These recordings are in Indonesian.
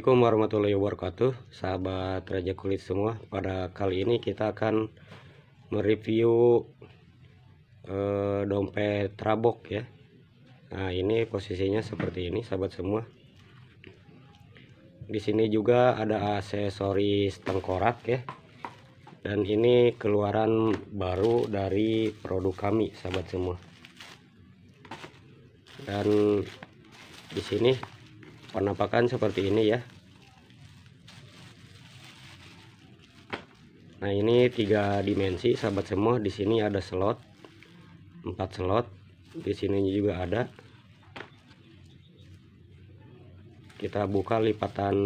Assalamualaikum warahmatullahi wabarakatuh Sahabat Raja Kulit semua Pada kali ini kita akan Mereview eh, Dompet Trabok ya Nah ini posisinya seperti ini Sahabat semua di sini juga ada aksesoris tengkorak ya Dan ini keluaran baru dari produk kami Sahabat semua Dan di sini penampakan seperti ini ya nah ini tiga dimensi sahabat semua di sini ada slot empat slot di sini juga ada kita buka lipatan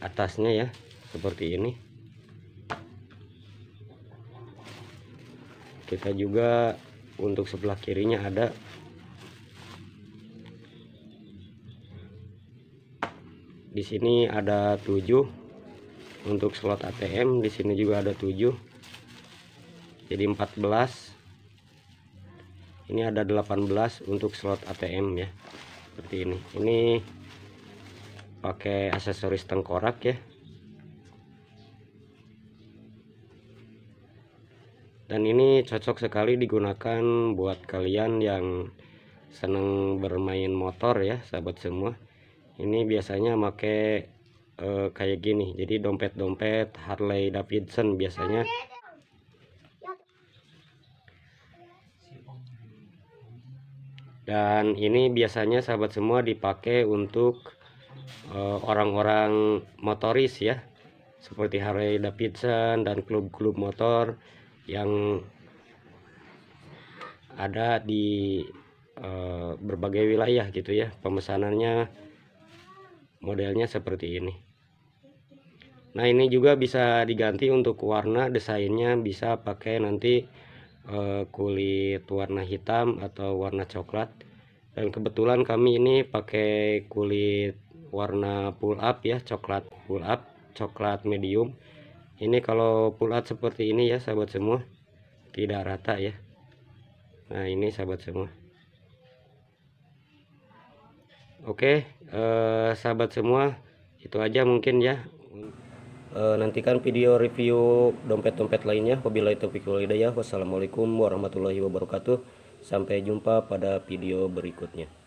atasnya ya seperti ini kita juga untuk sebelah kirinya ada di sini ada 7 untuk slot ATM di sini juga ada 7 jadi 14 ini ada 18 untuk slot ATM ya seperti ini ini pakai aksesoris tengkorak ya dan ini cocok sekali digunakan buat kalian yang senang bermain motor ya sahabat semua ini biasanya pakai uh, eh, kayak gini jadi dompet-dompet Harley Davidson biasanya dan ini biasanya sahabat semua dipakai untuk eh, orang-orang uh, motoris ya seperti Harley Davidson dan klub-klub motor yang ada di uh, berbagai wilayah gitu ya pemesanannya modelnya seperti ini nah ini juga bisa diganti untuk warna desainnya bisa pakai nanti eh, kulit warna hitam atau warna coklat dan kebetulan kami ini pakai kulit warna pull up ya coklat pull up coklat medium ini kalau pull up seperti ini ya sahabat semua tidak rata ya nah ini sahabat semua Oke, eh, sahabat semua, itu aja mungkin ya. Eh, nantikan video review dompet-dompet lainnya. Wabillahi taufiq pikulida ya. Wassalamualaikum warahmatullahi wabarakatuh. Sampai jumpa pada video berikutnya.